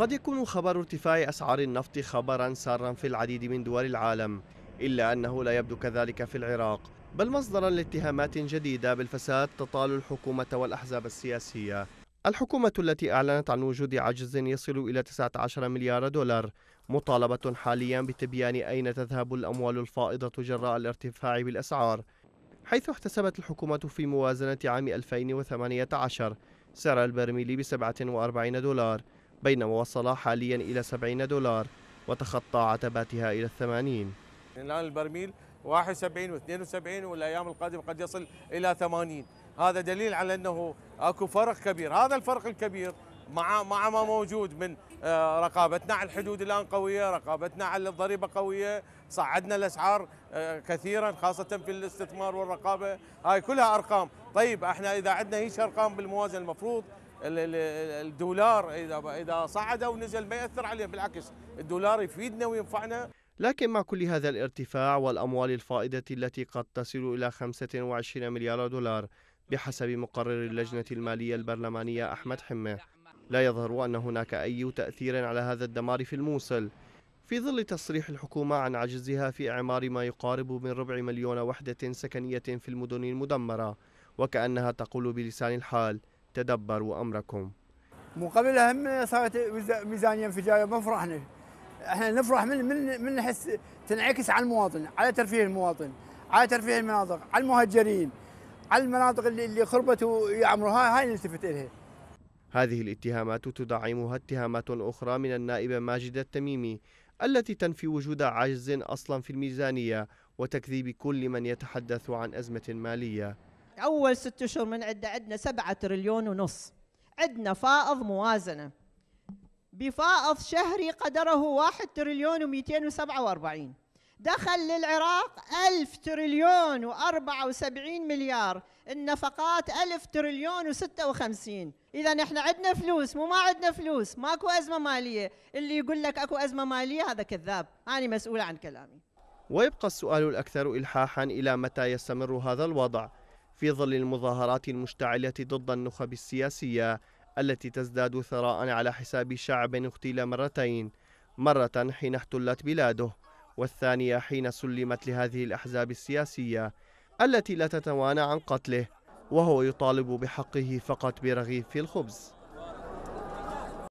قد يكون خبر ارتفاع أسعار النفط خبرا سارا في العديد من دول العالم إلا أنه لا يبدو كذلك في العراق بل مصدرا لاتهامات جديدة بالفساد تطال الحكومة والأحزاب السياسية الحكومة التي أعلنت عن وجود عجز يصل إلى 19 مليار دولار مطالبة حاليا بتبيان أين تذهب الأموال الفائضة جراء الارتفاع بالأسعار حيث احتسبت الحكومة في موازنة عام 2018 سعر البرميل ب 47 دولار بينما وصل حاليا إلى 70 دولار وتخطى عتباتها إلى الثمانين الآن البرميل 71 و72 والأيام القادمة قد يصل إلى 80 هذا دليل على أنه أكو فرق كبير هذا الفرق الكبير مع مع ما موجود من آه، رقابتنا على الحدود الان قويه، رقابتنا على الضريبه قويه، صعدنا الاسعار آه، كثيرا خاصه في الاستثمار والرقابه، هاي كلها ارقام، طيب احنا اذا عندنا هيش ارقام بالموازنه المفروض الدولار اذا اذا صعد او نزل ما ياثر عليه بالعكس الدولار يفيدنا وينفعنا لكن مع كل هذا الارتفاع والاموال الفائضه التي قد تصل الى 25 مليار دولار بحسب مقرر اللجنه الماليه البرلمانيه احمد حمه لا يظهر ان هناك اي تاثير على هذا الدمار في الموصل في ظل تصريح الحكومة عن عجزها في إعمار ما يقارب من ربع مليون وحدة سكنية في المدن المدمرة وكأنها تقول بلسان الحال تدبروا أمركم مقابل هم صارت ميزانيه انفجاريه ما فرحنا احنا نفرح من من من نحس تنعكس على المواطن على ترفيه المواطن على ترفيه المناطق على المهجرين على المناطق اللي اللي خربت ويعمروها هاي نلتفت لها هذه الاتهامات تدعمها اتهامات اخرى من النائبه ماجد التميمي التي تنفي وجود عجز اصلا في الميزانيه وتكذيب كل من يتحدث عن ازمه ماليه اول ست اشهر من عده عندنا 7 تريليون ونص عندنا فائض موازنه بفائض شهري قدره 1 تريليون و247 دخل للعراق 1000 تريليون و74 مليار النفقات 1000 تريليون و56 اذا احنا عندنا فلوس مو ما عندنا فلوس ماكو ازمه ماليه اللي يقول لك اكو ازمه ماليه هذا كذاب انا مسؤوله عن كلامي ويبقى السؤال الاكثر الحاحا الى متى يستمر هذا الوضع في ظل المظاهرات المشتعلة ضد النخب السياسية التي تزداد ثراء على حساب شعب اغتيل مرتين مرة حين احتلت بلاده والثانية حين سلمت لهذه الأحزاب السياسية التي لا تتوانى عن قتله وهو يطالب بحقه فقط برغيف الخبز